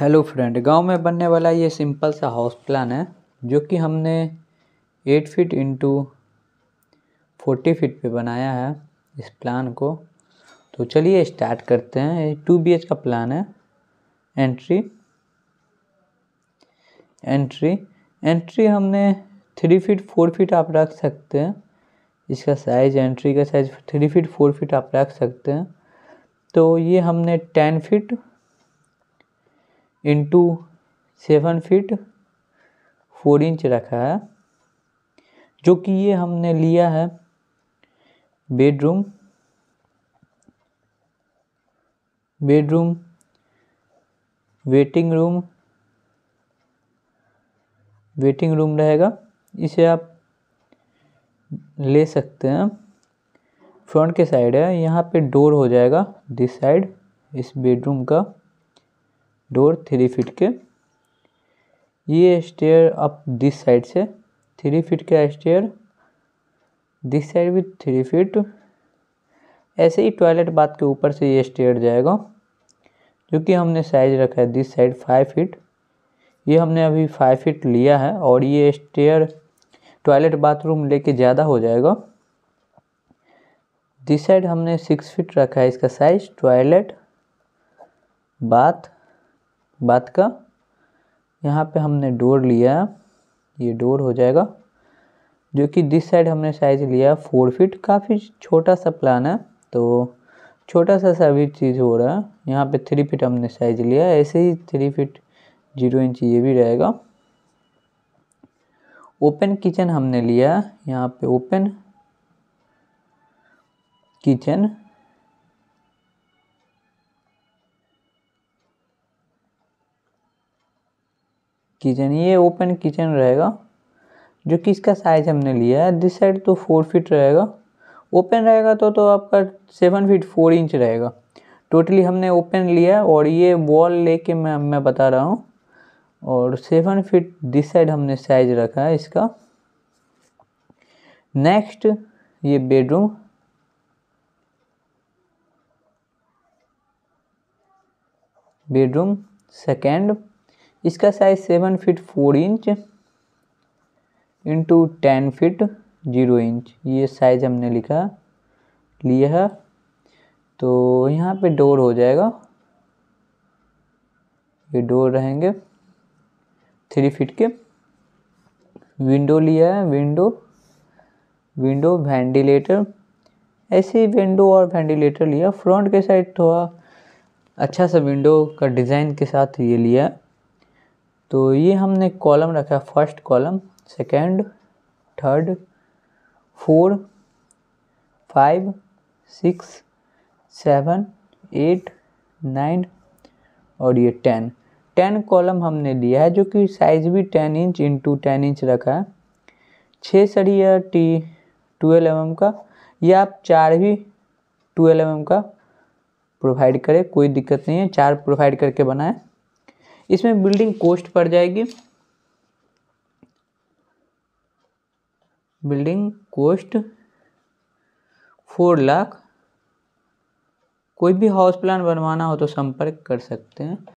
hello friend गांव में बनने वाला ये सिंपल सा हाउस प्लान है जो कि हमने eight feet into forty feet पे बनाया है इस प्लान को तो चलिए स्टार्ट करते हैं टू बी का प्लान है एंट्री एंट्री एंट्री हमने थ्री फीट फोर फीट आप रख सकते हैं इसका साइज एंट्री का size three feet four feet आप रख सकते हैं तो ये हमने ten feet into seven feet four inch रखा है जो कि ये हमने लिया है bedroom bedroom waiting room waiting room रहेगा इसे आप ले सकते हैं फ्रंट के साइड है यहाँ पे डोर हो जाएगा दिस साइड इस बेडरूम का डोर थ्री फीट के ये स्टेयर अप दिस साइड से थ्री फीट का स्टेयर दिस साइड भी थ्री फीट ऐसे ही टॉयलेट बाथ के ऊपर से ये स्टेयर जाएगा जो कि हमने साइज रखा है दिस साइड फाइव फीट ये हमने अभी फाइव फीट लिया है और ये स्टेयर टॉयलेट बाथरूम लेके ज़्यादा हो जाएगा दिस साइड हमने सिक्स फीट रखा है इसका साइज टॉयलेट बाथ बात का यहाँ पे हमने डोर लिया ये डोर हो जाएगा जो कि दिस साइड हमने साइज लिया फोर फीट काफ़ी छोटा सा प्लान है तो छोटा सा सभी चीज़ हो रहा है यहाँ पे थ्री फीट हमने साइज लिया ऐसे ही थ्री फीट जीरो इंच ये भी रहेगा ओपन किचन हमने लिया यहाँ पे ओपन किचन किचन ये ओपन किचन रहेगा जो कि इसका साइज़ हमने लिया है दिस साइड तो फोर फीट रहेगा ओपन रहेगा तो तो आपका सेवन फीट फोर इंच रहेगा टोटली हमने ओपन लिया है और ये वॉल लेके मैं मैं बता रहा हूँ और सेवन फीट दिस साइड हमने साइज रखा है इसका नेक्स्ट ये बेडरूम बेडरूम सेकेंड इसका size seven feet four inch into ten feet zero inch ये साइज हमने लिखा लिया है तो यहाँ पे डोर हो जाएगा ये डोर रहेंगे थ्री फिट के विंडो लिया है विंडो विंडो वेंटिलेटर ऐसे विंडो और वेंटिलेटर लिया फ्रंट के साइड थोड़ा अच्छा सा विंडो का डिज़ाइन के साथ ये लिया तो ये हमने कॉलम रखा है first column second third four five six seven eight nine और ये टेन टेन कॉलम हमने लिया है जो कि साइज भी ten inch into ten inch रखा है छः सरिया टी ट्वेल्व एम का या आप चार भी ट्वेल्व एम का प्रोवाइड करें कोई दिक्कत नहीं है चार प्रोवाइड करके बनाएं इसमें बिल्डिंग कॉस्ट पड़ जाएगी बिल्डिंग कॉस्ट फोर लाख कोई भी हाउस प्लान बनवाना हो तो संपर्क कर सकते हैं